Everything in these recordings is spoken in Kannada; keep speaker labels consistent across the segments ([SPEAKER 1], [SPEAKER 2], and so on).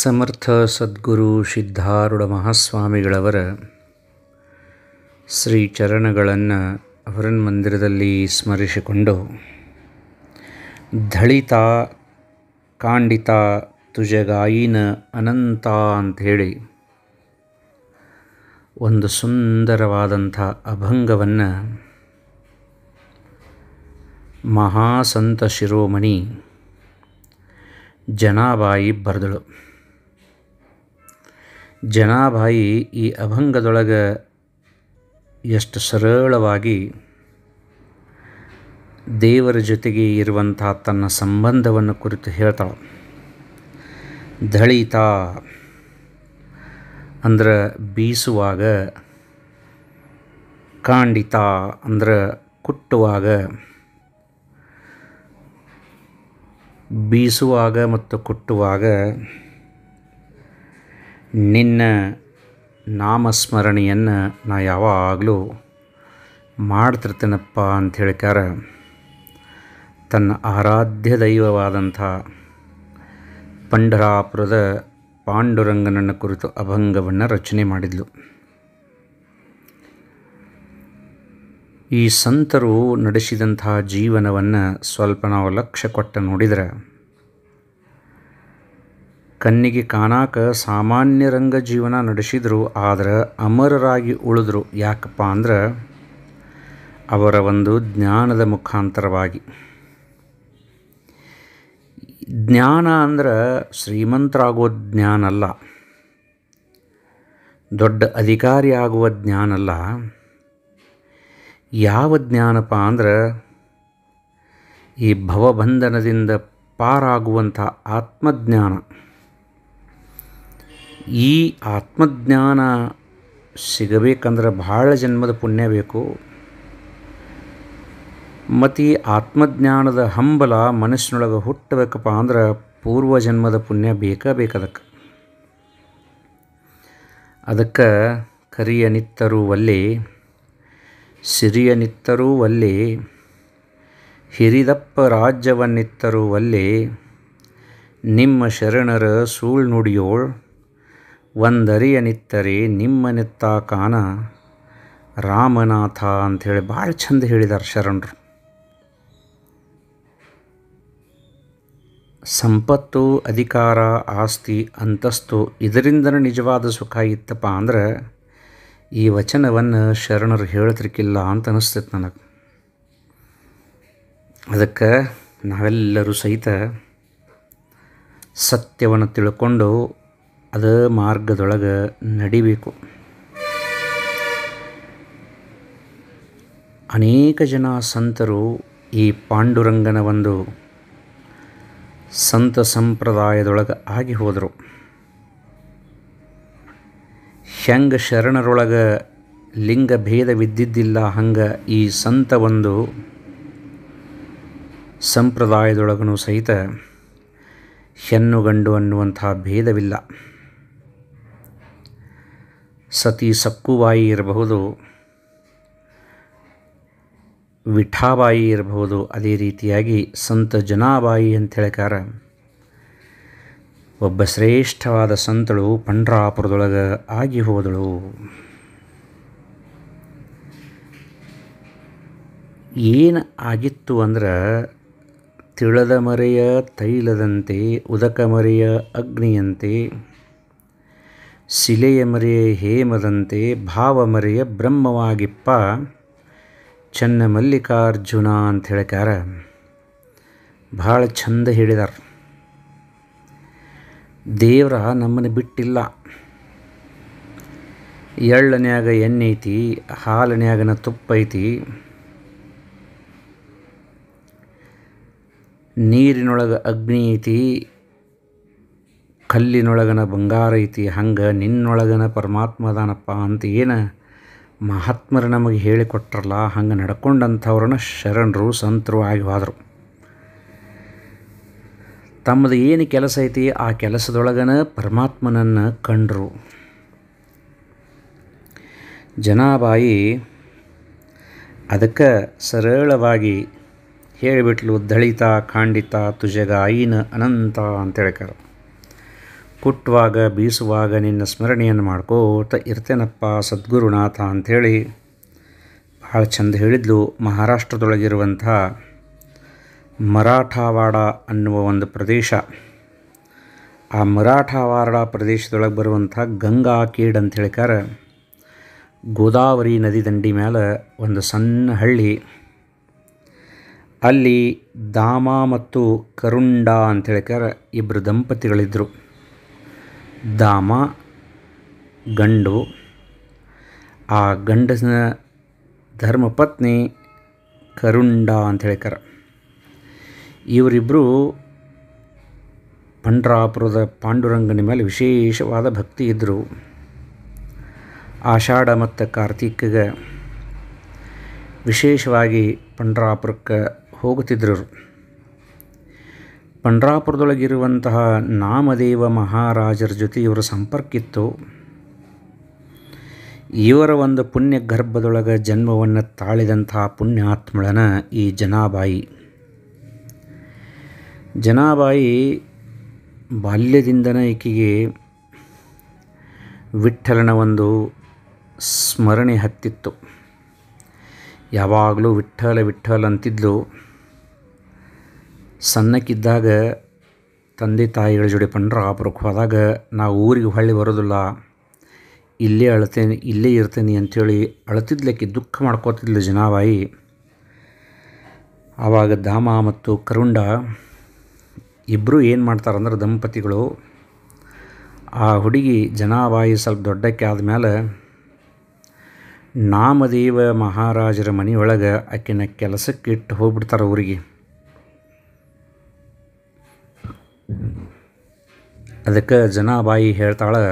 [SPEAKER 1] ಸಮರ್ಥ ಸದ್ಗುರು ಸಿದ್ಧಾರೂಢ ಮಹಾಸ್ವಾಮಿಗಳವರ ಶ್ರೀ ಚರಣಗಳನ್ನು ಅವರನ್ ಮಂದಿರದಲ್ಲಿ ಸ್ಮರಿಸಿಕೊಂಡು ಧಳಿತ ಕಾಂಡಿತ ತುಜಗಾಯಿನ ಅನಂತ ಅಂಥೇಳಿ ಒಂದು ಸುಂದರವಾದಂಥ ಅಭಂಗವನ್ನು ಮಹಾಸಂತ ಶಿರೋಮಣಿ ಜನಾಬಾಯಿ ಬರೆದಳು ಜನಾಭಾಯಿ ಈ ಅಭಂಗದೊಳಗೆ ಎಷ್ಟು ಸರಳವಾಗಿ ದೇವರ ಜೊತೆಗೆ ಇರುವಂಥ ತನ್ನ ಸಂಬಂಧವನ್ನು ಕುರಿತು ಹೇಳ್ತಾಳೆ ದಳಿತ ಅಂದ್ರ ಬೀಸುವಾಗ ಕಾಂಡಿತ ಅಂದ್ರ ಕುಟ್ಟುವಾಗ ಬೀಸುವಾಗ ಮತ್ತು ಕುಟ್ಟುವಾಗ ನಿನ್ನ ನಾಮಸ್ಮರಣೆಯನ್ನು ನಾ ಯಾವಾಗಲೂ ಮಾಡ್ತಿರ್ತೇನಪ್ಪ ಅಂತ ಹೇಳಿಕಾರ ತನ್ನ ಆರಾಧ್ಯ ದೈವವಾದಂಥ ಪಂಡರಾಪುರದ ಪಾಂಡುರಂಗನನ್ನು ಕುರಿತು ಅಭಂಗವನ್ನು ರಚನೆ ಮಾಡಿದ್ಲು ಈ ಸಂತರು ನಡೆಸಿದಂತಹ ಜೀವನವನ್ನು ಸ್ವಲ್ಪ ನಾವು ಲಕ್ಷ್ಯ ಕೊಟ್ಟ ನೋಡಿದರೆ ಕನ್ನಿಗೆ ಕಾಣಾಕ ಸಾಮಾನ್ಯ ರಂಗ ಜೀವನ ನಡೆಸಿದರು ಆದರೆ ಅಮರರಾಗಿ ಉಳಿದ್ರು ಯಾಕಪ್ಪ ಅಂದ್ರೆ ಅವರ ಒಂದು ಜ್ಞಾನದ ಮುಖಾಂತರವಾಗಿ ಜ್ಞಾನ ಅಂದ್ರೆ ಶ್ರೀಮಂತರಾಗೋ ಜ್ಞಾನ ಅಲ್ಲ ದೊಡ್ಡ ಅಧಿಕಾರಿಯಾಗುವ ಜ್ಞಾನ ಅಲ್ಲ ಯಾವ ಜ್ಞಾನಪ್ಪ ಅಂದ್ರೆ ಈ ಭವಬಂಧನದಿಂದ ಪಾರಾಗುವಂಥ ಆತ್ಮಜ್ಞಾನ ಈ ಆತ್ಮಜ್ಞಾನ ಸಿಗಬೇಕಂದ್ರೆ ಭಾಳ ಜನ್ಮದ ಪುಣ್ಯ ಬೇಕು ಮತ್ತು ಈ ಆತ್ಮಜ್ಞಾನದ ಹಂಬಲ ಮನಸ್ಸಿನೊಳಗೆ ಹುಟ್ಟಬೇಕಪ್ಪ ಅಂದ್ರೆ ಪೂರ್ವ ಜನ್ಮದ ಪುಣ್ಯ ಬೇಕಾ ಬೇಕದಕ್ಕೆ ಅದಕ್ಕೆ ಕರಿಯ ನಿತ್ತರೂ ಒಲ್ಲೆ ಸಿರಿಯ ನಿತ್ತರೂ ಒಲ್ಲೆ ಹಿರಿದಪ್ಪ ರಾಜ್ಯವನ್ನಿತ್ತರೂ ಒಲ್ಲಿ ನಿಮ್ಮ ಶರಣರ ಸೂಳ್ ನುಡಿಯೋಳ್ ಒಂದರಿಯ ನಿಮ್ಮ ನೆತ್ತ ಕಾನ ರಾಮನಾಥ ಅಂಥೇಳಿ ಭಾಳ ಚಂದ ಹೇಳಿದ್ದಾರೆ ಶರಣರು ಸಂಪತ್ತು ಅಧಿಕಾರ ಆಸ್ತಿ ಅಂತಸ್ತು ಇದರಿಂದ ನಿಜವಾದ ಸುಖ ಇತ್ತಪ್ಪ ಅಂದ್ರೆ ಈ ವಚನವನ್ನು ಶರಣರು ಹೇಳೋದ್ರಿಕ್ಕಿಲ್ಲ ಅಂತ ಅನಿಸ್ತೈತೆ ನನಗೆ ಅದಕ್ಕೆ ನಾವೆಲ್ಲರೂ ಸಹಿತ ಸತ್ಯವನ್ನು ತಿಳ್ಕೊಂಡು ಅದ ಮಾರ್ಗದೊಳಗೆ ನಡಿಬೇಕು ಅನೇಕ ಜನ ಸಂತರು ಈ ಪಾಂಡುರಂಗನ ಒಂದು ಸಂತ ಸಂಪ್ರದಾಯದೊಳಗೆ ಆಗಿ ಹೋದರು ಲಿಂಗ ಶರಣರೊಳಗೆ ಲಿಂಗಭೇದವಿದ್ದಿದ್ದಿಲ್ಲ ಹಂಗೆ ಈ ಸಂತ ಒಂದು ಸಂಪ್ರದಾಯದೊಳಗೂ ಸಹಿತ ಹೆಣ್ಣು ಗಂಡು ಅನ್ನುವಂಥ ಭೇದವಿಲ್ಲ ಸತಿ ಸಕ್ಕುಬಾಯಿ ಇರಬಹುದು ವಿಠಾಬಾಯಿ ಇರಬಹುದು ಅದೇ ರೀತಿಯಾಗಿ ಸಂತ ಜನಾಬಾಯಿ ಅಂತ ಹೇಳಕಾರ ಒಬ್ಬ ಶ್ರೇಷ್ಠವಾದ ಸಂತಳು ಪಂಡ್ರಾಪುರದೊಳಗೆ ಆಗಿ ಹೋದಳು ಏನು ಆಗಿತ್ತು ಅಂದ್ರೆ ತಿಳದ ಮರೆಯ ತೈಲದಂತೆ ಉದಕ ಮರೆಯ ಅಗ್ನಿಯಂತೆ ಶಿಲೆಯ ಮರೆಯ ಹೇಮದಂತೆ ಭಾವಮರೆಯ ಬ್ರಹ್ಮವಾಗಿಪ್ಪ ಚನ್ನ ಮಲ್ಲಿಕಾರ್ಜುನ ಅಂತ ಹೇಳಿಕಾರ ಭಾಳ ಚಂದ ಹೇಳಿದಾರ ದೇವರ ನಮ್ಮನ್ನು ಬಿಟ್ಟಿಲ್ಲ ಎಳ್ಳನ್ಯಾಗ ಎಣ್ಣೆ ಐತಿ ಹಾಲನ್ಯಾಗನ ತುಪ್ಪ ಐತಿ ನೀರಿನೊಳಗೆ ಅಗ್ನಿ ಐತಿ ಕಲ್ಲಿನೊಳಗನ ಬಂಗಾರ ಐತಿ ಹಂಗೆ ನಿನ್ನೊಳಗನ ಪರಮಾತ್ಮದಾನಪ್ಪ ಅಂತ ಏನು ಮಹಾತ್ಮರು ನಮಗೆ ಹೇಳಿಕೊಟ್ರಲ್ಲ ಹಂಗೆ ನಡ್ಕೊಂಡಂಥವ್ರನ್ನ ಶರಣರು ಸಂತರು ಆಗಿ ಹೋದರು ತಮ್ಮದು ಏನು ಕೆಲಸ ಐತಿ ಆ ಕೆಲಸದೊಳಗನ ಪರಮಾತ್ಮನನ್ನು ಕಂಡರು ಜನಾಬಾಯಿ ಅದಕ್ಕೆ ಸರಳವಾಗಿ ಹೇಳಿಬಿಟ್ಲು ದಳಿತ ಖಂಡಿತ ತುಜಗ ಐನ ಅನಂತ ಅಂತ ಹೇಳ್ಕಾರ ಕುಟ್ಟುವಾಗ ಬೀಸುವಾಗ ನಿನ್ನ ಸ್ಮರಣೆಯನ್ನು ಮಾಡ್ಕೋತ ಇರ್ತೇನಪ್ಪ ಸದ್ಗುರುನಾಥ ಅಂಥೇಳಿ ಭಾಳ ಚಂದ ಹೇಳಿದ್ಲು ಮಹಾರಾಷ್ಟ್ರದೊಳಗಿರುವಂಥ ಮರಾಠವಾಡ ಅನ್ನುವ ಒಂದು ಪ್ರದೇಶ ಆ ಮರಾಠವಾಡ ಪ್ರದೇಶದೊಳಗೆ ಬರುವಂಥ ಗಂಗಾ ಕೇಡ್ ಅಂತ ಹೇಳಿಕಾರ ಗೋದಾವರಿ ನದಿ ದಂಡಿ ಮೇಲೆ ಒಂದು ಸಣ್ಣ ಹಳ್ಳಿ ಅಲ್ಲಿ ದಾಮ ಮತ್ತು ಕರುಂಡ ಅಂತ ಹೇಳಿಕಾರ ಇಬ್ಬರು ದಂಪತಿಗಳಿದ್ದರು ದಾಮ ಗಂಡು ಆ ಗಂಡನ ಧರ್ಮಪತ್ನಿ ಕರುಂಡ ಅಂತ ಹೇಳ್ತಾರೆ ಇವರಿಬ್ಬರು ಪಂಡ್ರಾಪುರದ ಪಾಂಡುರಂಗನ ಮೇಲೆ ವಿಶೇಷವಾದ ಭಕ್ತಿ ಇದ್ದರು ಆಷಾಢ ಮತ್ತು ಕಾರ್ತೀಕಿಗೆ ವಿಶೇಷವಾಗಿ ಪಂಡ್ರಾಪುರಕ್ಕೆ ಹೋಗುತ್ತಿದ್ದರು ಪಂಡ್ರಾಪುರದೊಳಗಿರುವಂತಹ ನಾಮದೇವ ಮಹಾರಾಜರ ಜೊತೆ ಇವರ ಸಂಪರ್ಕಿತ್ತು ಇವರ ಒಂದು ಪುಣ್ಯ ಗರ್ಭದೊಳಗೆ ಜನ್ಮವನ್ನು ತಾಳಿದಂತಹ ಪುಣ್ಯಾತ್ಮಳನ ಈ ಜನಾಬಾಯಿ ಜನಾಬಾಯಿ ಬಾಲ್ಯದಿಂದನೇ ಈಕೆಗೆ ವಿಠಲನ ಒಂದು ಸ್ಮರಣೆ ಹತ್ತಿತ್ತು ಯಾವಾಗಲೂ ವಿಠಲ ವಿಠಲ ಅಂತಿದ್ಲು ಸಣ್ಣಕ್ಕಿದ್ದಾಗ ತಂದೆ ತಾಯಿಗಳ ಜೋಡಿ ಪಂಡ್ರಾಪುರಕ್ಕೆ ಹೋದಾಗ ನಾ ಊರಿಗೆ ಹೊಳ್ಳಿ ಬರೋದಿಲ್ಲ ಇಲ್ಲೇ ಅಳ್ತೇನೆ ಇಲ್ಲೇ ಇರ್ತೇನೆ ಅಂಥೇಳಿ ಅಳತಿದ್ಲಕ್ಕೆ ದುಃಖ ಮಾಡ್ಕೋತಿದ್ಲು ಜನಾಬಾಯಿ ಆವಾಗ ದಾಮ ಮತ್ತು ಕರುಂಡ ಇಬ್ಬರು ಏನು ಮಾಡ್ತಾರಂದ್ರೆ ದಂಪತಿಗಳು ಆ ಹುಡುಗಿ ಜನಾಬಾಯಿ ಸ್ವಲ್ಪ ದೊಡ್ಡಕ್ಕೆ ಆದಮೇಲೆ ನಾಮದೇವ ಮಹಾರಾಜರ ಮನೆಯೊಳಗೆ ಆಕಿನ ಕೆಲಸಕ್ಕೆ ಇಟ್ಟು ಹೋಗ್ಬಿಡ್ತಾರೆ ಊರಿಗೆ ಅದಕ್ಕೆ ಜನ ಬಾಯಿ ಹೇಳ್ತಾಳೆ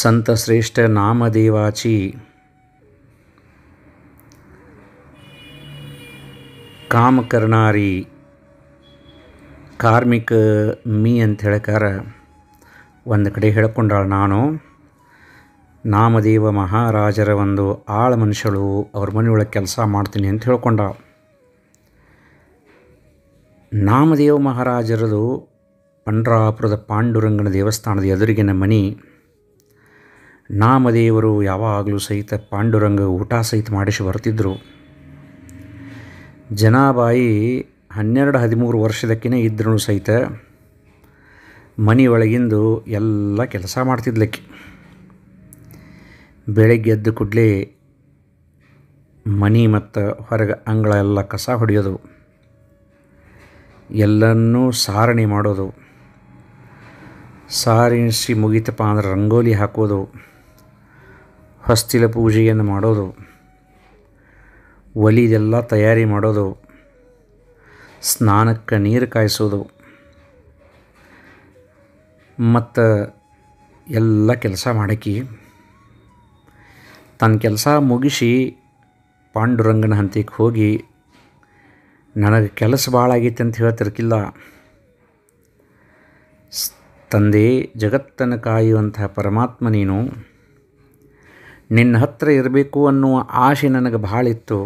[SPEAKER 1] ಸಂತ ಶ್ರೇಷ್ಠ ನಾಮದೇವಾಚಿ ಕಾಮಕರ್ಣಾರಿ ಕಾರ್ಮಿಕ ಮೀ ಅಂತ ಹೇಳ್ಕಾರ ಒಂದು ಕಡೆ ಹೇಳ್ಕೊಂಡಾಳು ನಾನು ನಾಮದೇವ ಮಹಾರಾಜರ ಒಂದು ಆಳ ಮನುಷ್ಯಳು ಅವ್ರ ಮನೆಯೊಳಗೆ ಕೆಲಸ ಮಾಡ್ತೀನಿ ಅಂತ ಹೇಳ್ಕೊಂಡಾಳು ನಾಮದೇವ ಮಹಾರಾಜರದು ಪಂಡ್ರಾಪುರದ ಪಾಂಡುರಂಗನ ದೇವಸ್ಥಾನದ ಎದುರಿಗಿನ ಮನೆ ನಾಮದೇವರು ಯಾವಾಗಲೂ ಸಹಿತ ಪಾಂಡುರಂಗ ಊಟ ಸಹಿತ ಮಾಡಿಸಿ ಬರ್ತಿದ್ದರು ಜನಾಬಾಯಿ ಹನ್ನೆರಡು ಹದಿಮೂರು ವರ್ಷದಕ್ಕಿನ ಇದ್ರೂ ಸಹಿತ ಮನೆಯೊಳಗಿಂದು ಎಲ್ಲ ಕೆಲಸ ಮಾಡ್ತಿದ್ಲಕ್ಕೆ ಬೆಳಗ್ಗೆ ಎದ್ದು ಕೂಡಲೇ ಮನೆ ಮತ್ತು ಹೊರಗೆ ಅಂಗಳ ಎಲ್ಲ ಕಸ ಹೊಡೆಯೋದು ಎಲ್ಲನ್ನೂ ಸಾರಣಿ ಮಾಡೋದು ಸಾರಿಸಿ ಮುಗಿತಪ್ಪ ಅಂದ್ರೆ ರಂಗೋಲಿ ಹಾಕೋದು ಹಸ್ತಿಲ ಪೂಜೆಯನ್ನು ಮಾಡೋದು ಒಲಿದೆಲ್ಲ ತಯಾರಿ ಮಾಡೋದು ಸ್ನಾನಕ್ಕೆ ನೀರು ಕಾಯಿಸೋದು ಮತ್ತು ಎಲ್ಲ ಕೆಲಸ ಮಾಡಕ್ಕೆ ತನ್ನ ಕೆಲಸ ಮುಗಿಸಿ ಪಾಂಡುರಂಗನ ಹಂತಕ್ಕೆ ಹೋಗಿ ನನಗೆ ಕೆಲಸ ಭಾಳ ಆಗೈತೆ ಅಂತ ಹೇಳ್ತಿರ್ಕಿಲ್ಲ ತಂದೆ ಜಗತ್ತನ್ನು ಕಾಯುವಂತಹ ಪರಮಾತ್ಮ ನೀನು ನಿನ್ನ ಹತ್ರ ಇರಬೇಕು ಅನ್ನುವ ಆಸೆ ನನಗೆ ಭಾಳ ಇತ್ತು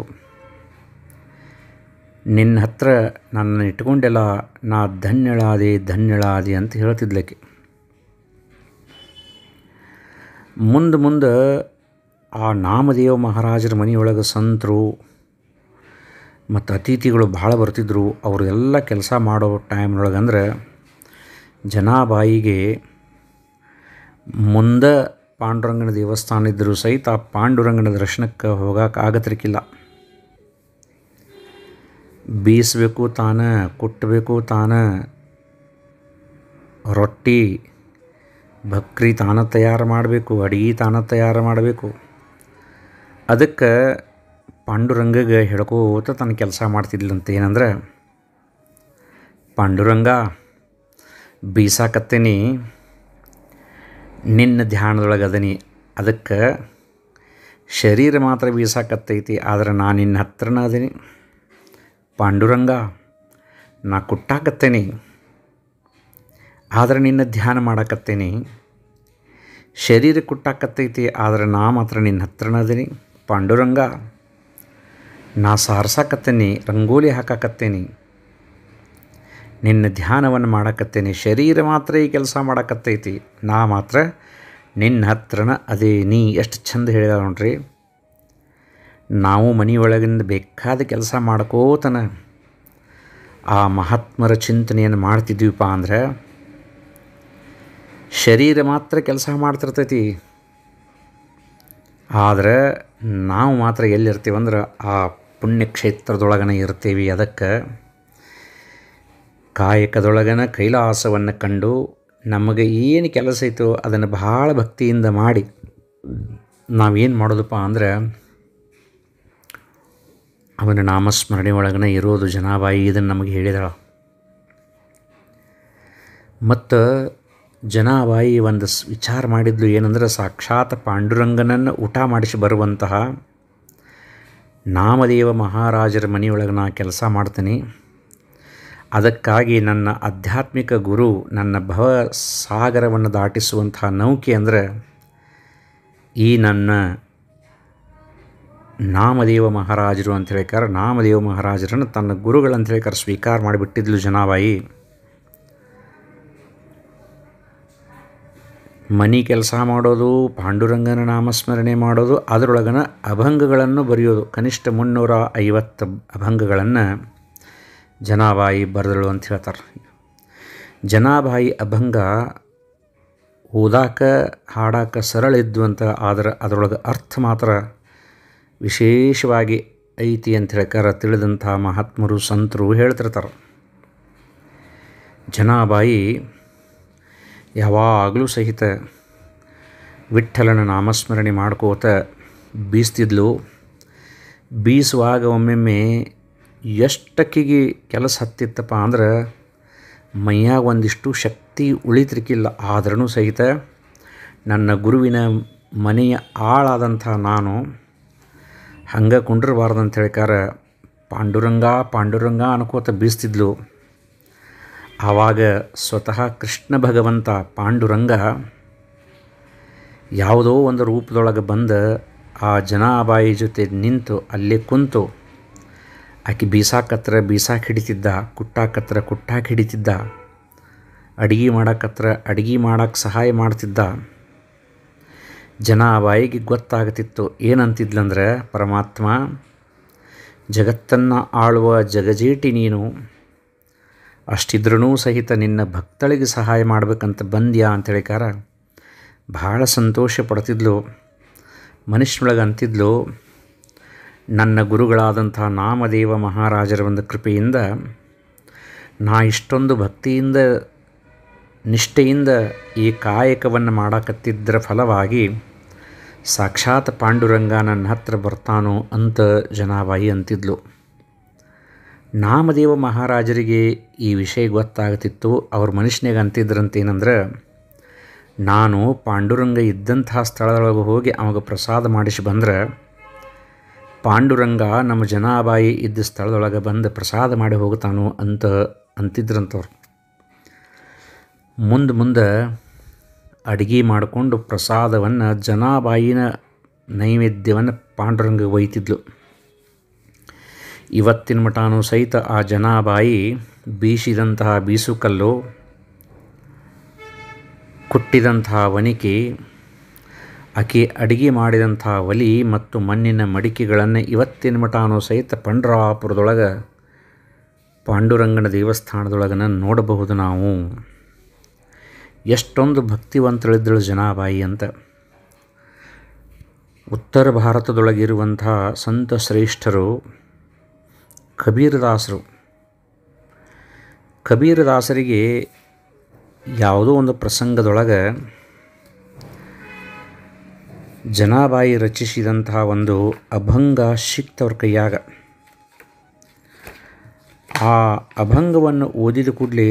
[SPEAKER 1] ನಿನ್ನ ಹತ್ರ ನನ್ನನ್ನು ಇಟ್ಕೊಂಡೆಲ್ಲ ನಾ ಧನ್ಯಳಾದೆ ಧನ್ಯಳಾದೆ ಅಂತ ಹೇಳ್ತಿದ್ಲಕ್ಕೆ ಮುಂದೆ ಮುಂದೆ ಆ ನಾಮದೇವ ಮಹಾರಾಜರ ಮನೆಯೊಳಗೆ ಸಂತರು ಮತ್ತು ಅತಿಥಿಗಳು ಭಾಳ ಬರ್ತಿದ್ದರು ಎಲ್ಲ ಕೆಲಸ ಮಾಡೋ ಟೈಮ್ನೊಳಗಂದ್ರೆ ಜನ ಬಾಯಿಗೆ ಮುಂದೆ ಪಾಂಡುರಂಗನ ದೇವಸ್ಥಾನ ಇದ್ದರೂ ಸಹಿತ ಆ ಪಾಂಡುರಂಗನ ದರ್ಶನಕ್ಕೆ ಹೋಗಕ್ಕೆ ಆಗತ್ತಿರಕ್ಕಿಲ್ಲ ಬೀಸಬೇಕು ತಾನ ಕುಟ್ಟಬೇಕು ತಾನ ರೊಟ್ಟಿ ಬಕ್ರಿ ತಾನ ತಯಾರು ಮಾಡಬೇಕು ಅಡಿಗೆ ತಾನ ತಯಾರು ಮಾಡಬೇಕು ಅದಕ್ಕೆ ಪಾಂಡುರಂಗಗೆ ಹೇಳ್ಕೋತ ತನ್ನ ಕೆಲಸ ಮಾಡ್ತಿದ್ಲಂತ ಏನಂದ್ರೆ ಪಾಂಡುರಂಗ ಬೀಸಾಕತ್ತೇನಿ ನಿನ್ನ ಧ್ಯಾನದೊಳಗೆ ಅದನಿ ಅದಕ್ಕೆ ಶರೀರ ಮಾತ್ರ ಬೀಸಾಕತ್ತೈತಿ ಆದರೆ ನಾನು ನಿನ್ನ ಹತ್ರನ ಅದೀನಿ ಪಾಂಡುರಂಗ ನಾ ಕುಟ್ಟಾಕತ್ತೇನಿ ಆದರೆ ನಿನ್ನ ಧ್ಯಾನ ಮಾಡಾಕತ್ತೇನಿ ಶರೀರ ಕುಟ್ಟಾಕತ್ತೈತಿ ಆದರೆ ನಾ ಮಾತ್ರ ನಿನ್ನ ಹತ್ರನ ಅದೀನಿ ಪಾಂಡುರಂಗ ನಾ ಸಾರ್ಸಾಕತ್ತೇನೆ ರಂಗೋಲಿ ಹಾಕಾಕತ್ತೇನೆ ನಿನ್ನ ಧ್ಯಾನವನ್ನು ಮಾಡಕತ್ತೇನೆ ಶರೀರ ಮಾತ್ರ ಈ ಕೆಲಸ ಮಾಡಕತ್ತೈತಿ ನಾ ಮಾತ್ರ ನಿನ್ನ ಹತ್ರನ ಅದೇ ನೀ ಎಷ್ಟು ಚಂದ ಹೇಳಿದ ನೋಡ್ರಿ ನಾವು ಮನೆಯೊಳಗಿಂದ ಬೇಕಾದ ಕೆಲಸ ಮಾಡ್ಕೋತನ ಆ ಮಹಾತ್ಮರ ಚಿಂತನೆಯನ್ನು ಮಾಡ್ತಿದ್ವಿಪ್ಪ ಅಂದ್ರೆ ಶರೀರ ಮಾತ್ರ ಕೆಲಸ ಮಾಡ್ತಿರ್ತೈತಿ ಆದರೆ ನಾವು ಮಾತ್ರ ಎಲ್ಲಿರ್ತೀವಂದ್ರೆ ಆ ಪುಣ್ಯಕ್ಷೇತ್ರದೊಳಗನ ಇರ್ತೀವಿ ಅದಕ್ಕೆ ಕಾಯಕದೊಳಗನ ಕೈಲಾಸವನ್ನು ಕಂಡು ನಮಗೆ ಏನು ಕೆಲಸ ಇತ್ತು ಅದನ್ನು ಬಹಳ ಭಕ್ತಿಯಿಂದ ಮಾಡಿ ನಾವೇನು ಮಾಡೋದಪ್ಪ ಅಂದರೆ ಅವನ ನಾಮಸ್ಮರಣೆ ಒಳಗನೆ ಇರೋದು ಜನಾಬಾಯಿ ಇದನ್ನು ನಮಗೆ ಹೇಳಿದಳ ಮತ್ತು ಜನಾಬಾಯಿ ಒಂದು ವಿಚಾರ ಮಾಡಿದ್ಲು ಏನಂದ್ರೆ ಸಾಕ್ಷಾತ್ ಪಾಂಡುರಂಗನನ್ನು ಊಟ ಮಾಡಿಸಿ ಬರುವಂತಹ ನಾಮದೇವ ಮಹಾರಾಜರ ಮನೆಯೊಳಗೆ ನಾನು ಕೆಲಸ ಮಾಡ್ತೀನಿ ಅದಕ್ಕಾಗಿ ನನ್ನ ಆಧ್ಯಾತ್ಮಿಕ ಗುರು ನನ್ನ ಭವ ಸಾಗರವನ್ನು ದಾಟಿಸುವಂತಹ ನೌಕೆ ಅಂದರೆ ಈ ನನ್ನ ನಾಮದೇವ ಮಹಾರಾಜರು ಅಂತ ನಾಮದೇವ ಮಹಾರಾಜರನ್ನು ತನ್ನ ಗುರುಗಳಂತ ಹೇಳ್ಕಾರ ಸ್ವೀಕಾರ ಮಾಡಿಬಿಟ್ಟಿದ್ಲು ಜನಾಬಾಯಿ ಮನಿ ಕೆಲಸ ಮಾಡೋದು ಪಾಂಡುರಂಗನ ನಾಮಸ್ಮರಣೆ ಮಾಡೋದು ಅದರೊಳಗನ ಅಭಂಗಗಳನ್ನು ಬರೆಯೋದು ಕನಿಷ್ಠ ಮುನ್ನೂರ ಐವತ್ತು ಅಭಂಗಗಳನ್ನು ಜನಾಬಾಯಿ ಬರೆದಳು ಅಂತ ಹೇಳ್ತಾರೆ ಜನಾಬಾಯಿ ಅಭಂಗ ಓದಾಕ ಹಾಡಾಕ ಸರಳ ಅಂತ ಆದರೆ ಅದರೊಳಗೆ ಅರ್ಥ ಮಾತ್ರ ವಿಶೇಷವಾಗಿ ಐತಿ ಅಂತ ಹೇಳ್ಕಾರ ತಿಳಿದಂಥ ಮಹಾತ್ಮರು ಸಂತರು ಹೇಳ್ತಿರ್ತಾರೆ ಜನಾಬಾಯಿ ಯಾವಾಗಲೂ ಸಹಿತ ವಿಠಲನ ನಾಮಸ್ಮರಣೆ ಮಾಡ್ಕೋತ ಬೀಸ್ತಿದ್ಲು ಬೀಸುವಾಗ ಒಮ್ಮೊಮ್ಮೆ ಎಷ್ಟಕ್ಕಿಗೆ ಕೆಲಸ ಹತ್ತಿತ್ತಪ್ಪ ಅಂದ್ರೆ ಮೈಯಾಗ ಒಂದಿಷ್ಟು ಶಕ್ತಿ ಉಳಿತಿರ್ಕಿಲ್ಲ ಆದ್ರೂ ಸಹಿತ ನನ್ನ ಗುರುವಿನ ಮನೆಯ ಆಳಾದಂಥ ನಾನು ಹಂಗೆ ಕುಂಡ್ರಬಾರ್ದಂತ ಹೇಳಿಕಾರ ಪಾಂಡುರಂಗ ಪಾಂಡುರಂಗ ಅನ್ಕೋತ ಬೀಸ್ತಿದ್ಲು ಆವಾಗ ಸ್ವತಃ ಕೃಷ್ಣ ಭಗವಂತ ಪಾಂಡುರಂಗ ಯಾವುದೋ ಒಂದು ರೂಪದೊಳಗೆ ಬಂದು ಆ ಜನ ಅಬಾಯಿ ಜೊತೆ ನಿಂತು ಅಲ್ಲೇ ಕುಂತು ಆಕೆ ಬೀಸಾಕತ್ರ ಬೀಸಾಕ್ ಹಿಡಿತಿದ್ದ ಕುಟ್ಟಾಕತ್ರ ಕುಟ್ಟಾಕ್ ಹಿಡಿತಿದ್ದ ಅಡುಗೆ ಮಾಡಕ್ಕತ್ರ ಅಡಿಗೆ ಮಾಡೋಕ್ಕೆ ಸಹಾಯ ಮಾಡ್ತಿದ್ದ ಜನ ಅಬಾಯಿಗೆ ಗೊತ್ತಾಗತಿತ್ತು ಏನಂತಿದ್ಲಂದ್ರೆ ಪರಮಾತ್ಮ ಜಗತ್ತನ್ನು ಆಳುವ ಜಗಜೇಟಿ ನೀನು ಅಷ್ಟಿದ್ರೂ ಸಹಿತ ನಿನ್ನ ಭಕ್ತಳಿಗೆ ಸಹಾಯ ಮಾಡ್ಬೇಕಂತ ಬಂದ್ಯಾ ಅಂತ ಹೇಳಿಕಾರ ಭಾಳ ಸಂತೋಷ ಪಡ್ತಿದ್ಲು ಮನುಷ್ಯನೊಳಗೆ ಅಂತಿದ್ಲು ನನ್ನ ಗುರುಗಳಾದಂಥ ನಾಮದೇವ ಮಹಾರಾಜರ ಒಂದು ಕೃಪೆಯಿಂದ ನಾ ಇಷ್ಟೊಂದು ಭಕ್ತಿಯಿಂದ ನಿಷ್ಠೆಯಿಂದ ಈ ಕಾಯಕವನ್ನು ಮಾಡಕತ್ತಿದ್ದರ ಫಲವಾಗಿ ಸಾಕ್ಷಾತ್ ಪಾಂಡುರಂಗ ನನ್ನ ಹತ್ರ ಬರ್ತಾನೋ ಅಂತ ಜನಾಬಾಯಿ ಅಂತಿದ್ಲು ನಾಮದೇವ ಮಹಾರಾಜರಿಗೆ ಈ ವಿಷಯ ಗೊತ್ತಾಗತಿತ್ತು ಅವ್ರ ಮನುಷ್ಯನಿಗೆ ಅಂತಿದ್ರಂತ ಏನಂದ್ರೆ ನಾನು ಪಾಂಡುರಂಗ ಇದ್ದಂತಹ ಸ್ಥಳದೊಳಗೆ ಹೋಗಿ ಅವಾಗ ಪ್ರಸಾದ ಮಾಡಿಸಿ ಬಂದ್ರೆ ಪಾಂಡುರಂಗ ನಮ್ಮ ಜನಾಬಾಯಿ ಇದ್ದ ಸ್ಥಳದೊಳಗೆ ಬಂದು ಪ್ರಸಾದ ಮಾಡಿ ಹೋಗ್ತಾನೋ ಅಂತ ಅಂತಿದ್ರಂತವ್ರು ಮುಂದೆ ಮುಂದೆ ಅಡುಗೆ ಮಾಡಿಕೊಂಡು ಪ್ರಸಾದವನ್ನು ಜನಾಬಾಯಿನ ನೈವೇದ್ಯವನ್ನು ಪಾಂಡುರಂಗ ಒಯ್ತಿದ್ಲು ಇವತ್ತಿನ ಮಟಾನು ಸಹಿತ ಆ ಜನಾಬಾಯಿ ಬೀಸಿದಂತಹ ಬೀಸುಕಲ್ಲು ಕುಟ್ಟಿದಂತಹ ವನಿಕೆ ಆಕೆ ಅಡಿಗೆ ಮಾಡಿದಂತಹ ಒಲಿ ಮತ್ತು ಮಣ್ಣಿನ ಮಡಿಕೆಗಳನ್ನು ಇವತ್ತಿನ ಮಟಾನು ಸಹಿತ ಪಂಡ್ರಾಪುರದೊಳಗೆ ಪಾಂಡುರಂಗನ ದೇವಸ್ಥಾನದೊಳಗನ ನೋಡಬಹುದು ನಾವು ಎಷ್ಟೊಂದು ಭಕ್ತಿವಂತಳಿದ್ದಳು ಜನಾಬಾಯಿ ಅಂತ ಉತ್ತರ ಭಾರತದೊಳಗಿರುವಂತಹ ಸಂತ ಶ್ರೇಷ್ಠರು ಕಬೀರದಾಸರು ಕಬೀರದಾಸರಿಗೆ ಯಾವುದೋ ಒಂದು ಪ್ರಸಂಗದೊಳಗೆ ಜನಾಬಾಯಿ ರಚಿಸಿದಂತಹ ಒಂದು ಅಭಂಗ ಶಿಕ್ತವ್ರ ಕೈಯಾಗ ಆ ಅಭಂಗವನ್ನು ಓದಿದ ಕೂಡಲೇ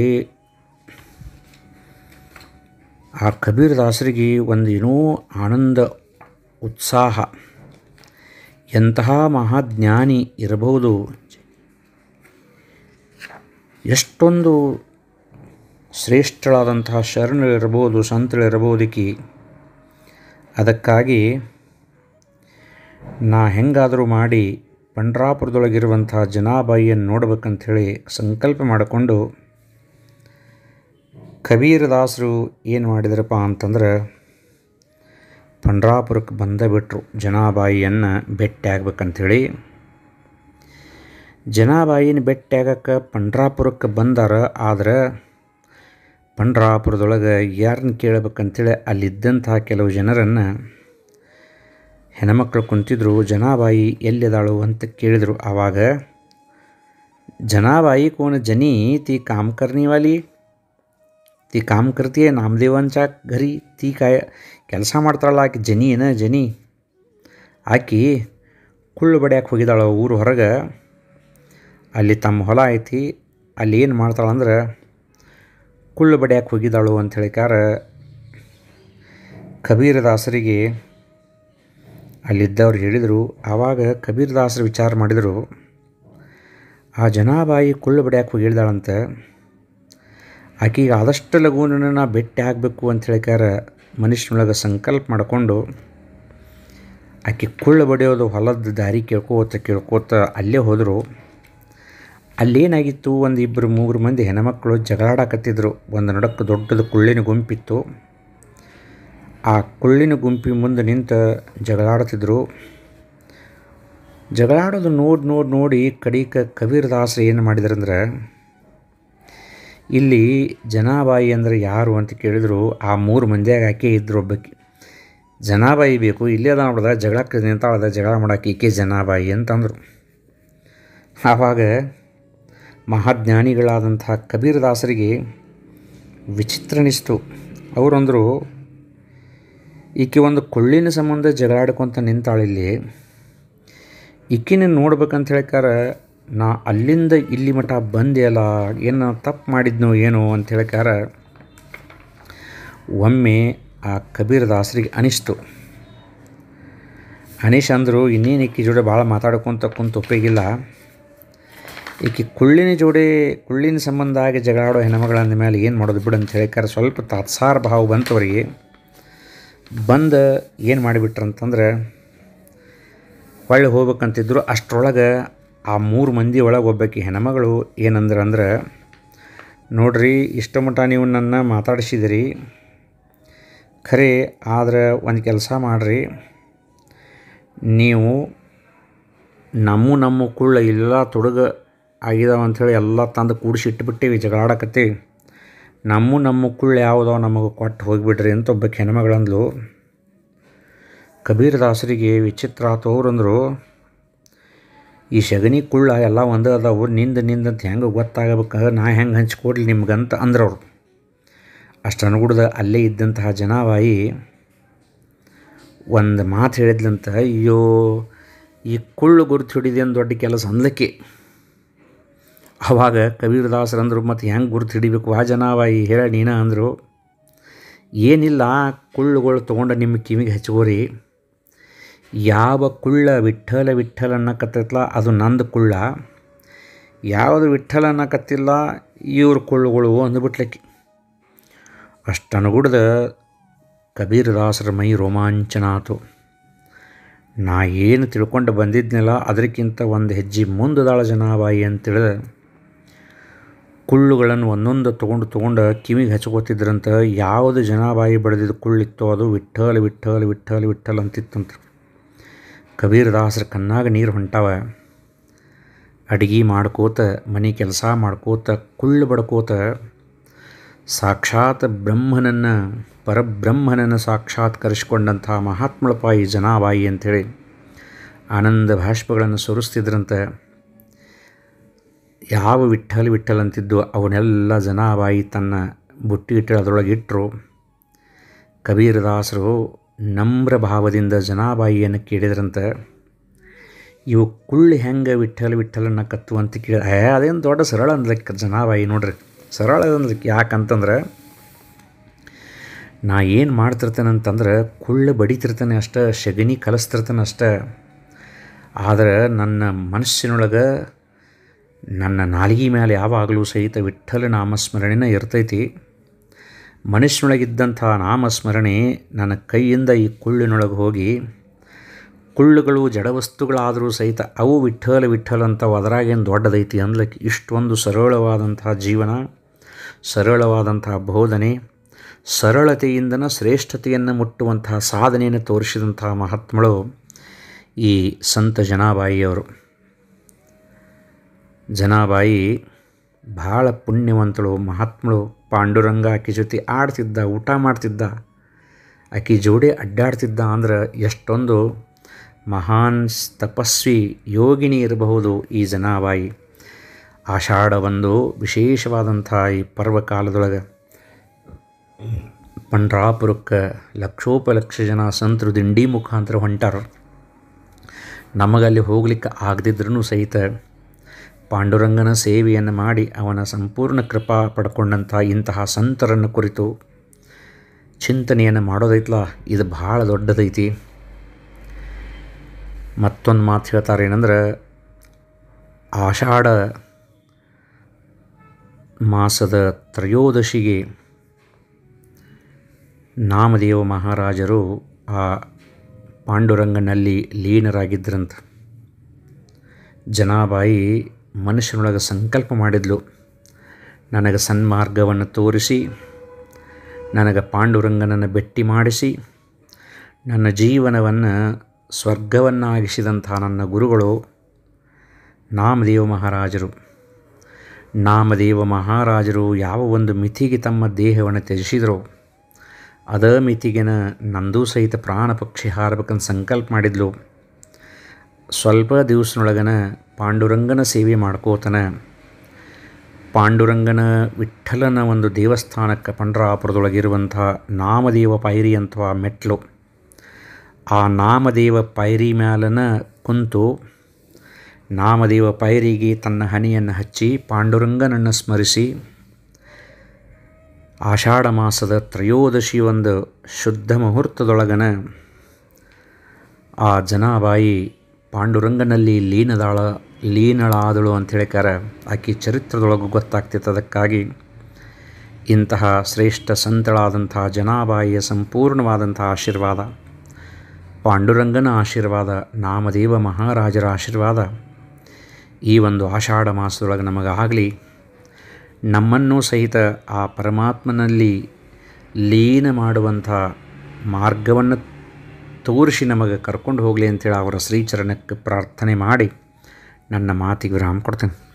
[SPEAKER 1] ಆ ಕಬೀರದಾಸರಿಗೆ ಒಂದು ಏನೋ ಆನಂದ ಉತ್ಸಾಹ ಎಂತಹ ಮಹಾಜ್ಞಾನಿ ಇರಬಹುದು ಎಷ್ಟೊಂದು ಶ್ರೇಷ್ಠಳಾದಂತಹ ಶರಣರಿರ್ಬೋದು ಸಂತಳಿರ್ಬೋದಿಕ್ಕಿ ಅದಕ್ಕಾಗಿ ನಾ ಹೆಂಗಾದರೂ ಮಾಡಿ ಪಂಡ್ರಾಪುರದೊಳಗಿರುವಂತಹ ಜನಾಬಾಯಿಯನ್ನು ನೋಡ್ಬೇಕಂಥೇಳಿ ಸಂಕಲ್ಪ ಮಾಡಿಕೊಂಡು ಕಬೀರದಾಸರು ಏನು ಮಾಡಿದ್ರಪ್ಪ ಅಂತಂದ್ರೆ ಪಂಡ್ರಾಪುರಕ್ಕೆ ಬಂದ ಬಿಟ್ಟರು ಜನಾಬಾಯಿಯನ್ನು ಭೇಟಿ ಆಗ್ಬೇಕಂಥೇಳಿ ಜನಾಬಾಯಿನ ಭೇಟಿಯಾಗಕ್ಕೆ ಪಂಡ್ರಾಪುರಕ್ಕೆ ಬಂದಾರ ಆದ್ರೆ ಪಂಡ್ರಾಪುರದೊಳಗೆ ಯಾರನ್ನ ಕೇಳಬೇಕಂತೇಳಿ ಅಲ್ಲಿದ್ದಂತಹ ಕೆಲವು ಜನರನ್ನು ಹೆಣ್ಮಕ್ಳು ಕುಂತಿದ್ರು ಜನಾಬಾಯಿ ಎಲ್ಲಿದ್ದಾಳು ಅಂತ ಕೇಳಿದರು ಆವಾಗ ಜನಾಬಾಯಿ ಕೋಣ ಜನಿ ತೀ काम ತೀ ती काम करते ನಾಮದೇವಂಚ ಘರಿ ती ಕಾಯ ಕೆಲಸ ಮಾಡ್ತಾಳಲ್ಲ ಆಕೆ ಜನಿ ಏನ ಜನಿ ಆಕಿ ಕುಳ್ಳು ಬಡಿಯಾಕೆ ಹೋಗಿದ್ದಾಳು ಊರು ಹೊರಗೆ ಅಲ್ಲಿ ತಮ್ಮ ಹೊಲ ಐತಿ ಅಲ್ಲಿ ಏನು ಮಾಡ್ತಾಳಂದ್ರೆ ಕುಳ್ಳು ಬಡಿಯಕ್ಕೆ ಹೋಗಿದ್ದಾಳು ಅಂತ ಹೇಳಿಕಾರ ಕಬೀರದಾಸರಿಗೆ ಅಲ್ಲಿದ್ದವ್ರು ಹೇಳಿದರು ಆವಾಗ ಕಬೀರದಾಸರು ವಿಚಾರ ಮಾಡಿದರು ಆ ಜನಾಬಾಯಿ ಕುಳ್ಳು ಬಡಿಯಕ್ಕೆ ಹೋಗಿದ್ದಾಳಂತೆ ಆಕೆಗೆ ಆದಷ್ಟು ಲಘುನ ನಾ ಭೇಟಿ ಆಗಬೇಕು ಅಂತ ಹೇಳಿಕಾರ ಮನುಷ್ಯನೊಳಗೆ ಸಂಕಲ್ಪ ಮಾಡಿಕೊಂಡು ಆಕೆ ಕುಳ್ಳು ಬಡಿಯೋದು ಹೊಲದ ದಾರಿ ಕೇಳ್ಕೋತ ಕೇಳ್ಕೋತ ಅಲ್ಲೇ ಹೋದರು ಅಲ್ಲೇನಾಗಿತ್ತು ಒಂದು ಇಬ್ಬರು ಮೂರು ಮಂದಿ ಹೆಣ್ಮಕ್ಳು ಜಗಳಾಡಕತ್ತಿದ್ರು ಒಂದು ನಡಕ್ಕೆ ದೊಡ್ಡದು ಕುಳ್ಳಿನ ಗುಂಪಿತ್ತು ಆ ಕುಳ್ಳಿನ ಗುಂಪಿ ಮುಂದೆ ನಿಂತು ಜಗಳಾಡ್ತಿದ್ರು ಜಗಳಾಡೋದು ನೋಡಿ ನೋಡಿ ನೋಡಿ ಕಡಿಕ ಕಬೀರದಾಸ ಏನು ಮಾಡಿದ್ರಂದ್ರೆ ಇಲ್ಲಿ ಜನಾಬಾಯಿ ಅಂದರೆ ಯಾರು ಅಂತ ಕೇಳಿದ್ರು ಆ ಮೂರು ಮಂದಿಯಾಗ ಆಕೆ ಇದ್ರು ಒಬ್ಬಕ್ಕೆ ಜನಾಬಾಯಿ ಬೇಕು ಇಲ್ಲೇ ಅದ ನೋಡ್ದ ಜಗಳಕ್ಕೆ ನಿಂತಾಳ್ದ ಜಗಳ ಮಾಡೋಕೆ ಈಕೆ ಜನಾಬಾಯಿ ಅಂತಂದರು ಆವಾಗ ಮಹಾಜ್ಞಾನಿಗಳಾದಂತಹ ಕಬೀರದಾಸರಿಗೆ ವಿಚಿತ್ರನಿಸ್ತು ಅವರಂದರು ಈಕೆ ಒಂದು ಕೊಳ್ಳಿನ ಸಂಬಂಧ ಜಗಳಾಡ್ಕೊತ ನಿಂತಾಳಿಲ್ಲಿ ಈಕಿನ ನೋಡ್ಬೇಕಂತ ಹೇಳ್ಕಾರೆ ನಾ ಅಲ್ಲಿಂದ ಇಲ್ಲಿ ಮಠ ಅಲ್ಲ ಏನು ತಪ್ಪು ಮಾಡಿದ್ನೋ ಏನೋ ಅಂತ ಹೇಳಕಾರ ಒಮ್ಮೆ ಆ ಕಬೀರದಾಸರಿಗೆ ಅನಿಸ್ತು ಅನೀಶ್ ಅಂದರು ಇನ್ನೇನು ಈಕಿ ಜೋಡಿ ಭಾಳ ಮಾತಾಡ್ಕೊತ ಕುಂತ ಒಪ್ಪಿಗಿಲ್ಲ ಈಕೆ ಕುಳ್ಳಿನ ಜೋಡಿ ಕುಳ್ಳಿನ ಸಂಬಂಧ ಆಗಿ ಜಗಳಾಡೋ ಹೆಣ್ಮಗಳಂದ ಮೇಲೆ ಏನು ಮಾಡೋದು ಬಿಡು ಅಂತ ಹೇಳಿಕಾರೆ ಸ್ವಲ್ಪ ತಾತ್ಸಾರ ಭಾವ ಬಂತು ಬಂದು ಏನು ಮಾಡಿಬಿಟ್ರಂತಂದ್ರೆ ಹೊಳ್ಳಿ ಹೋಗ್ಬೇಕಂತಿದ್ರು ಅಷ್ಟರೊಳಗೆ ಆ ಮೂರು ಮಂದಿ ಒಳಗೆ ಒಬ್ಬಾಕಿ ಹೆಣ್ಮಗಳು ಏನಂದ್ರೆ ಅಂದ್ರೆ ನೋಡ್ರಿ ಇಷ್ಟು ಮಟ್ಟ ನೀವು ನನ್ನ ಮಾತಾಡಿಸಿದಿರಿ ಖರೆ ಆದರೆ ಒಂದು ಕೆಲಸ ಮಾಡಿರಿ ನೀವು ನಮ್ಮ ನಮ್ಮ ಕುಳ್ಳ ಎಲ್ಲ ತೊಡಗ ಆಗಿದಾವ ಅಂಥೇಳಿ ಎಲ್ಲ ತಂದು ಕೂಡಿಸಿಟ್ಬಿಟ್ಟಿವಿ ಜಗಳಾಡಕತ್ತೀವಿ ನಮ್ಮ ನಮ್ಮ ಕುಳ್ಳು ಯಾವುದೋ ನಮಗೆ ಕೊಟ್ಟು ಹೋಗಿಬಿಡ್ರಿ ಅಂತ ಒಬ್ಬ ಕೆನಮಗಳಂದ್ಲು ಕಬೀರದಾಸರಿಗೆ ವಿಚಿತ್ರ ಆತವ್ರಂದರು ಈ ಸಗಣಿ ಕುಳ್ಳ ಎಲ್ಲ ಒಂದೇ ಅದಾವು ನಿಂದ ನಿಂದಂತ ಹೆಂಗೆ ಗೊತ್ತಾಗಬೇಕು ನಾ ಹೆಂಗೆ ಹಂಚ್ಕೊಡ್ಲಿ ನಿಮ್ಗಂತ ಅಂದ್ರವ್ರು ಅಷ್ಟು ಅನುಗುಡ್ದ ಅಲ್ಲೇ ಇದ್ದಂತಹ ಜನವಾಯಿ ಒಂದು ಮಾತು ಹೇಳಿದ್ಲಂತ ಅಯ್ಯೋ ಈ ಕುಳ್ಳು ಗುರುತು ಹಿಡಿದೇನು ದೊಡ್ಡ ಕೆಲಸ ಅಂದಕ್ಕೆ ಆವಾಗ ಕಬೀರದಾಸರಂದರು ಮತ್ತು ಹೆಂಗೆ ಗುರುತು ಹಿಡಿಬೇಕು ಆ ಜನವಾಯಿ ಹೇಳ ನೀನ ಅಂದರು ಏನಿಲ್ಲ ಕುಳ್ಳುಗಳು ತೊಗೊಂಡು ನಿಮ್ಮ ಕಿವಿಗೆ ಹಚ್ಕೋರಿ ಯಾವ ಕುಳ್ಳ ವಿಠಲ ವಿಠಲ ಕತ್ತಲ್ಲ ಅದು ನಂದು ಕುಳ್ಳ ಯಾವುದು ವಿಠಲ ಅನ್ನಕತ್ತಿಲ್ಲ ಇವ್ರ ಕುಳ್ಳುಗಳು ಅಂದ್ಬಿಟ್ಲಕ್ಕಿ ಅಷ್ಟನುಗುಡ್ದ ಕಬೀರದಾಸರ ಮೈ ರೋಮಾಂಚನ ಆತು ನಾ ಏನು ತಿಳ್ಕೊಂಡು ಬಂದಿದ್ನಲ್ಲ ಅದಕ್ಕಿಂತ ಒಂದು ಹೆಜ್ಜೆ ಮುಂದದಾಳ ಜನಾಬಾಯಿ ಅಂತೇಳಿದ ಕುಳ್ಳುಗಳನ್ನು ಒಂದೊಂದು ತೊಗೊಂಡು ತೊಗೊಂಡು ಕಿವಿಗೆ ಹಚ್ಕೋತಿದ್ರಂತ ಯಾವುದು ಜನ ಬಾಯಿ ಕುಳ್ಳಿತ್ತೋ ಅದು ವಿಠಲ್ ವಿಠಲ್ ವಿಠಲ್ ವಿಠಲ್ ಅಂತಿತ್ತಂತ ಕಬೀರದಾಸರ ಕಣ್ಣಾಗ ನೀರು ಹೊಂಟಾವ ಅಡಿಗೆ ಮಾಡ್ಕೋತ ಮನೆ ಕೆಲಸ ಮಾಡ್ಕೋತ ಕುಳ್ಳು ಬಡ್ಕೋತ ಸಾಕ್ಷಾತ್ ಬ್ರಹ್ಮನನ್ನು ಪರಬ್ರಹ್ಮನನ್ನು ಸಾಕ್ಷಾತ್ಕರಿಸಿಕೊಂಡಂಥ ಮಹಾತ್ಮಳಪಾಯಿ ಜನಾಬಾಯಿ ಅಂಥೇಳಿ ಆನಂದ ಭಾಷ್ಪಗಳನ್ನು ಸುರಿಸ್ತಿದ್ರಂತೆ ಯಾವ ವಿಠಲ್ ವಿಠಲ್ ಅಂತಿದ್ದು ಅವನ್ನೆಲ್ಲ ಜನ ಬಾಯಿ ತನ್ನ ಬುಟ್ಟಿ ಇಟ್ಟು ಅದರೊಳಗೆ ಇಟ್ಟರು ಕಬೀರದಾಸರು ನಮ್ರ ಭಾವದಿಂದ ಜನಾಬಾಯಿಯನ್ನು ಕೇಳಿದ್ರಂತೆ ಇವು ಕುಳ್ಳು ಹೆಂಗೆ ವಿಠಲ್ ವಿಠಲನ್ನು ಕತ್ತು ಅಂತ ಕೇಳಿ ಏ ಅದೇನು ದೊಡ್ಡ ಸರಳ ಅಂದ್ಲಿಕ್ಕೆ ಜನಾಬಾಯಿ ನೋಡ್ರಿ ಸರಳ ಅಂದ್ಲಿಕ್ಕೆ ಯಾಕಂತಂದ್ರೆ ನಾ ಏನು ಮಾಡ್ತಿರ್ತೇನೆ ಅಂತಂದ್ರೆ ಕುಳ್ಳು ಬಡಿತಿರ್ತಾನೆ ಅಷ್ಟೇ ಸಗಣಿ ಕಲಿಸ್ತಿರ್ತಾನೆ ಅಷ್ಟೇ ಆದರೆ ನನ್ನ ಮನಸ್ಸಿನೊಳಗೆ ನನ್ನ ನಾಲಿಗೆ ಮೇಲೆ ಯಾವಾಗಲೂ ಸಹಿತ ವಿಠಲ ನಾಮಸ್ಮರಣೆನ ಇರ್ತೈತಿ ಮನುಷ್ಯನೊಳಗಿದ್ದಂಥ ನಾಮಸ್ಮರಣೆ ನನ್ನ ಕೈಯಿಂದ ಈ ಕುಳ್ಳಿನೊಳಗೆ ಹೋಗಿ ಕುಳ್ಳುಗಳು ಜಡವಸ್ತುಗಳಾದರೂ ಸಹಿತ ಅವು ವಿಠಲ ವಿಠಲ ಅಂತ ಅದರಾಗೇನು ದೊಡ್ಡದೈತಿ ಅನ್ಲಿಕ್ಕೆ ಇಷ್ಟೊಂದು ಸರಳವಾದಂತಹ ಜೀವನ ಸರಳವಾದಂತಹ ಬೋಧನೆ ಸರಳತೆಯಿಂದನ ಶ್ರೇಷ್ಠತೆಯನ್ನು ಮುಟ್ಟುವಂತಹ ಸಾಧನೆಯನ್ನು ತೋರಿಸಿದಂತಹ ಮಹಾತ್ಮಳು ಈ ಸಂತ ಜನಾಬಾಯಿಯವರು ಜನಾಬಾಯಿ ಭಾಳ ಪುಣ್ಯವಂತಳು ಮಹಾತ್ಮಳು ಪಾಂಡುರಂಗ ಆಕೆ ಜೊತೆ ಆಡ್ತಿದ್ದ ಊಟ ಮಾಡ್ತಿದ್ದ ಆಕಿ ಜೋಡಿ ಅಡ್ಡಾಡ್ತಿದ್ದ ಅಂದ್ರೆ ಎಷ್ಟೊಂದು ಮಹಾನ್ ತಪಸ್ವಿ ಯೋಗಿನಿ ಇರಬಹುದು ಈ ಜನಾಬಾಯಿ ಆಷಾಢ ಒಂದು ವಿಶೇಷವಾದಂಥ ಈ ಪರ್ವಕಾಲದೊಳಗೆ ಪಂಡ್ರಾಪುರಕ್ಕೆ ಲಕ್ಷೋಪಲಕ್ಷ ಜನ ಸಂತರು ದಿಂಡಿ ಮುಖಾಂತರ ಹೊಂಟಾರ ನಮಗಲ್ಲಿ ಹೋಗ್ಲಿಕ್ಕೆ ಆಗದಿದ್ರೂ ಸಹಿತ ಪಾಂಡುರಂಗನ ಸೇವೆಯನ್ನು ಮಾಡಿ ಅವನ ಸಂಪೂರ್ಣ ಕೃಪಾ ಪಡ್ಕೊಂಡಂಥ ಇಂತಹ ಸಂತರನ್ನು ಕುರಿತು ಚಿಂತನೆಯನ್ನು ಮಾಡೋದೈತ್ಲ ಇದು ಭಾಳ ದೊಡ್ಡದೈತಿ ಮತ್ತೊಂದು ಮಾತು ಹೇಳ್ತಾರೆ ಏನಂದ್ರೆ ಆಷಾಢ ಮಾಸದ ತ್ರಯೋದಶಿಗೆ ನಾಮದೇವ ಮಹಾರಾಜರು ಆ ಪಾಂಡುರಂಗನಲ್ಲಿ ಲೀನರಾಗಿದ್ದರಂತ ಜನಾಬಾಯಿ ಮನುಷ್ಯನೊಳಗೆ ಸಂಕಲ್ಪ ಮಾಡಿದ್ಲು ನನಗೆ ಸನ್ಮಾರ್ಗವನ್ನು ತೋರಿಸಿ ನನಗೆ ಪಾಂಡುರಂಗನನ್ನು ಭೆಟ್ಟಿ ಮಾಡಿಸಿ ನನ್ನ ಜೀವನವನ್ನು ಸ್ವರ್ಗವನ್ನಾಗಿಸಿದಂಥ ನನ್ನ ಗುರುಗಳು ನಾಮದೇವ ಮಹಾರಾಜರು ನಾಮದೇವ ಮಹಾರಾಜರು ಯಾವ ಒಂದು ಮಿತಿಗೆ ತಮ್ಮ ದೇಹವನ್ನು ತ್ಯಜಿಸಿದರೋ ಅದ ಮಿತಿಗೆನ ನಂದೂ ಸಹಿತ ಪ್ರಾಣ ಪಕ್ಷಿ ಹಾರಬೇಕಂತ ಸಂಕಲ್ಪ ಮಾಡಿದ್ಲು ಸ್ವಲ್ಪ ದಿವಸನೊಳಗನ ಪಾಂಡುರಂಗನ ಸೇವೆ ಮಾಡ್ಕೋತನ ಪಾಂಡುರಂಗನ ವಿಠ್ಠಲನ ಒಂದು ದೇವಸ್ಥಾನಕ್ಕೆ ಪಂಡ್ರಾಪುರದೊಳಗಿರುವಂಥ ನಾಮದೇವ ಪೈರಿ ಅಂಥ ಮೆಟ್ಲು ಆ ನಾಮದೇವ ಪೈರಿ ಮ್ಯಾಲನ ಕುಂತು ನಾಮದೇವ ಪೈರಿಗೆ ತನ್ನ ಹನಿಯನ್ನು ಹಚ್ಚಿ ಪಾಂಡುರಂಗನನ್ನು ಸ್ಮರಿಸಿ ಆಷಾಢ ಮಾಸದ ತ್ರಯೋದಶಿ ಒಂದು ಶುದ್ಧ ಮುಹೂರ್ತದೊಳಗನ ಆ ಜನಾಬಾಯಿ ಪಾಂಡುರಂಗನಲ್ಲಿ ಲೀನದಾಳ ಲೀನಳಾದಳು ಅಂತ ಹೇಳಿಕಾರೆ ಆಕೆ ಚರಿತ್ರದೊಳಗೂ ಗೊತ್ತಾಗ್ತಿತ್ತು ಅದಕ್ಕಾಗಿ ಇಂತಹ ಶ್ರೇಷ್ಠ ಸಂತಳಾದಂತಹ ಜನಾಬಾಯಿಯ ಸಂಪೂರ್ಣವಾದಂಥ ಆಶೀರ್ವಾದ ಪಾಂಡುರಂಗನ ಆಶೀರ್ವಾದ ನಾಮದೇವ ಮಹಾರಾಜರ ಆಶೀರ್ವಾದ ಈ ಒಂದು ಆಷಾಢ ಮಾಸದೊಳಗೆ ನಮಗಾಗಲಿ ನಮ್ಮನ್ನು ಸಹಿತ ಆ ಪರಮಾತ್ಮನಲ್ಲಿ ಲೀನ ಮಾಡುವಂಥ ಮಾರ್ಗವನ್ನು ತೋರಿಸಿ ನಮಗೆ ಕರ್ಕೊಂಡು ಹೋಗಲಿ ಅಂತೇಳಿ ಅವರ ಶ್ರೀಚರಣಕ್ಕೆ ಪ್ರಾರ್ಥನೆ ಮಾಡಿ ನನ್ನ ಮಾತಿಗೆ ವಿರಾಮ ಕೊಡ್ತೇನೆ